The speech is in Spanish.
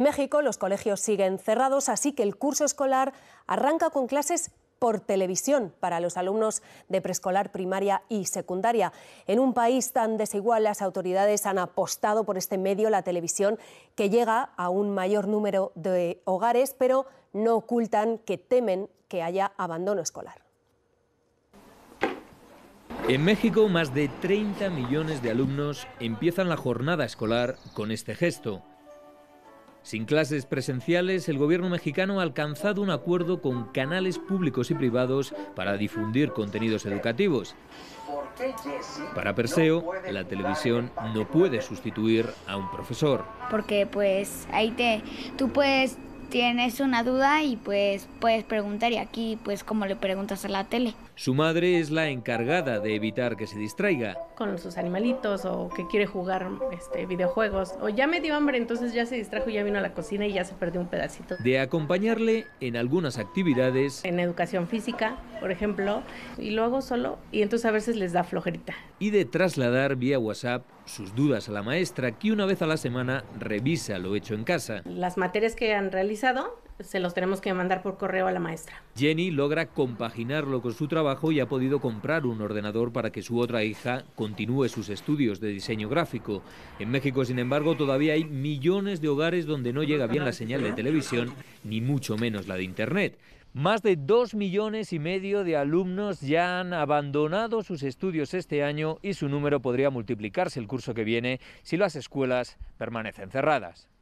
México, los colegios siguen cerrados, así que el curso escolar arranca con clases por televisión para los alumnos de preescolar, primaria y secundaria. En un país tan desigual, las autoridades han apostado por este medio, la televisión, que llega a un mayor número de hogares, pero no ocultan que temen que haya abandono escolar. En México, más de 30 millones de alumnos empiezan la jornada escolar con este gesto. Sin clases presenciales, el gobierno mexicano ha alcanzado un acuerdo con canales públicos y privados para difundir contenidos educativos. Para Perseo, la televisión no puede sustituir a un profesor. Porque pues ahí te, tú puedes tienes una duda y pues puedes preguntar y aquí pues como le preguntas a la tele. Su madre es la encargada de evitar que se distraiga. Con sus animalitos o que quiere jugar este, videojuegos o ya me dio hambre entonces ya se distrajo, ya vino a la cocina y ya se perdió un pedacito. De acompañarle en algunas actividades. En educación física, por ejemplo, y luego solo y entonces a veces les da flojerita. Y de trasladar vía WhatsApp sus dudas a la maestra que una vez a la semana revisa lo hecho en casa. Las materias que han realizado se los tenemos que mandar por correo a la maestra. Jenny logra compaginarlo con su trabajo y ha podido comprar un ordenador para que su otra hija continúe sus estudios de diseño gráfico. En México, sin embargo, todavía hay millones de hogares donde no llega bien la señal de televisión, ni mucho menos la de Internet. Más de dos millones y medio de alumnos ya han abandonado sus estudios este año y su número podría multiplicarse el curso que viene si las escuelas permanecen cerradas.